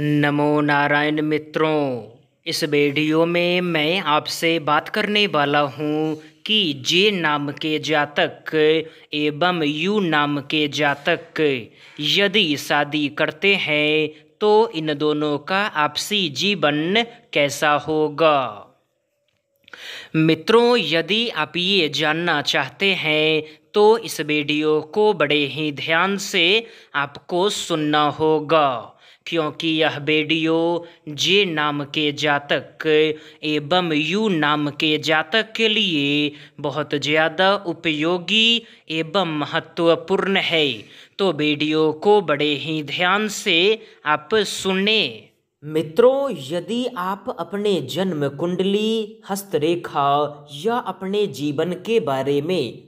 नमो नारायण मित्रों इस वीडियो में मैं आपसे बात करने वाला हूँ कि जे नाम के जातक एवं यू नाम के जातक यदि शादी करते हैं तो इन दोनों का आपसी जीवन कैसा होगा मित्रों यदि आप ये जानना चाहते हैं तो इस वीडियो को बड़े ही ध्यान से आपको सुनना होगा क्योंकि यह बेडियो जे नाम के जातक एवं यू नाम के जातक के लिए बहुत ज़्यादा उपयोगी एवं महत्वपूर्ण है तो वीडियो को बड़े ही ध्यान से आप सुने मित्रों यदि आप अपने जन्म कुंडली हस्तरेखा या अपने जीवन के बारे में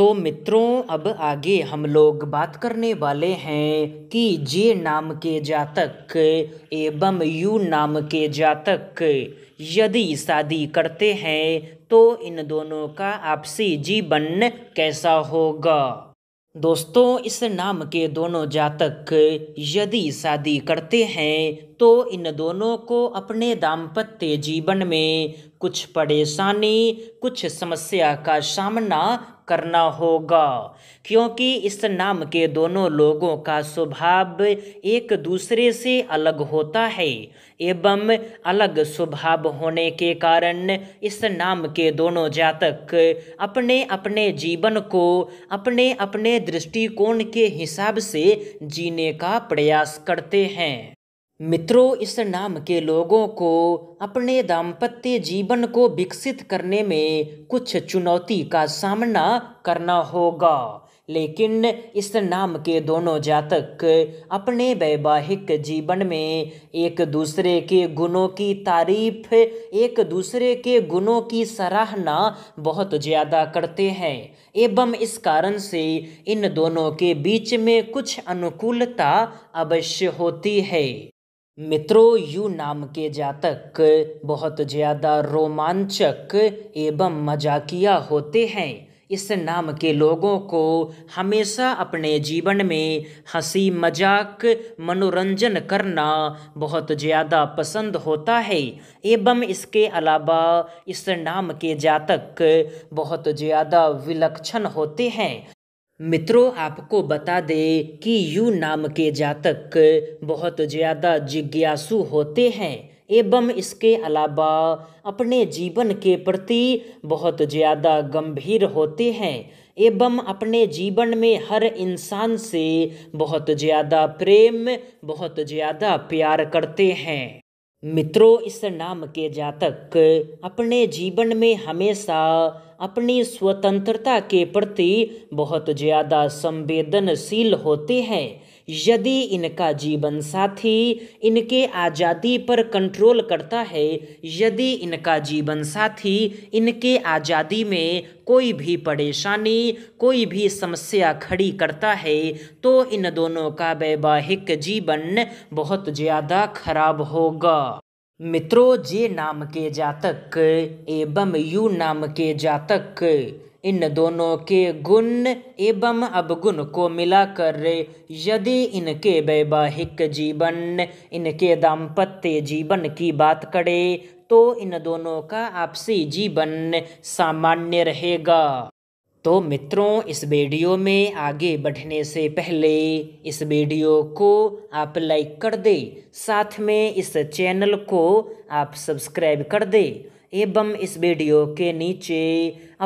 तो मित्रों अब आगे हम लोग बात करने वाले हैं कि जे नाम के जातक एवं यू नाम के जातक यदि शादी करते हैं तो इन दोनों का आपसी जीवन कैसा होगा दोस्तों इस नाम के दोनों जातक यदि शादी करते हैं तो इन दोनों को अपने दाम्पत्य जीवन में कुछ परेशानी कुछ समस्या का सामना करना होगा क्योंकि इस नाम के दोनों लोगों का स्वभाव एक दूसरे से अलग होता है एवं अलग स्वभाव होने के कारण इस नाम के दोनों जातक अपने अपने जीवन को अपने अपने दृष्टिकोण के हिसाब से जीने का प्रयास करते हैं मित्रों इस नाम के लोगों को अपने दाम्पत्य जीवन को विकसित करने में कुछ चुनौती का सामना करना होगा लेकिन इस नाम के दोनों जातक अपने वैवाहिक जीवन में एक दूसरे के गुणों की तारीफ एक दूसरे के गुणों की सराहना बहुत ज़्यादा करते हैं एवं इस कारण से इन दोनों के बीच में कुछ अनुकूलता अवश्य होती है मित्रों यू नाम के जातक बहुत ज़्यादा रोमांचक एवं मजाकिया होते हैं इस नाम के लोगों को हमेशा अपने जीवन में हंसी मजाक मनोरंजन करना बहुत ज़्यादा पसंद होता है एवं इसके अलावा इस नाम के जातक बहुत ज़्यादा विलक्षण होते हैं मित्रों आपको बता दें कि यू नाम के जातक बहुत ज़्यादा जिज्ञासु होते हैं एवं इसके अलावा अपने जीवन के प्रति बहुत ज़्यादा गंभीर होते हैं एवं अपने जीवन में हर इंसान से बहुत ज़्यादा प्रेम बहुत ज़्यादा प्यार करते हैं मित्रों इस नाम के जातक अपने जीवन में हमेशा अपनी स्वतंत्रता के प्रति बहुत ज़्यादा संवेदनशील होते हैं यदि इनका जीवन साथी इनके आज़ादी पर कंट्रोल करता है यदि इनका जीवन साथी इनके आज़ादी में कोई भी परेशानी कोई भी समस्या खड़ी करता है तो इन दोनों का वैवाहिक जीवन बहुत ज़्यादा खराब होगा मित्रों जे नाम के जातक एवं यू नाम के जातक इन दोनों के गुण एवं अवगुण को मिलाकर यदि इनके वैवाहिक जीवन इनके दाम्पत्य जीवन की बात करें तो इन दोनों का आपसी जीवन सामान्य रहेगा तो मित्रों इस वीडियो में आगे बढ़ने से पहले इस वीडियो को आप लाइक कर दे साथ में इस चैनल को आप सब्सक्राइब कर दे एवं इस वीडियो के नीचे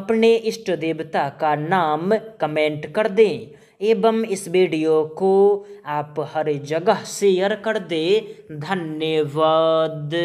अपने इष्ट देवता का नाम कमेंट कर दें एवं इस वीडियो को आप हर जगह शेयर कर दे धन्यवाद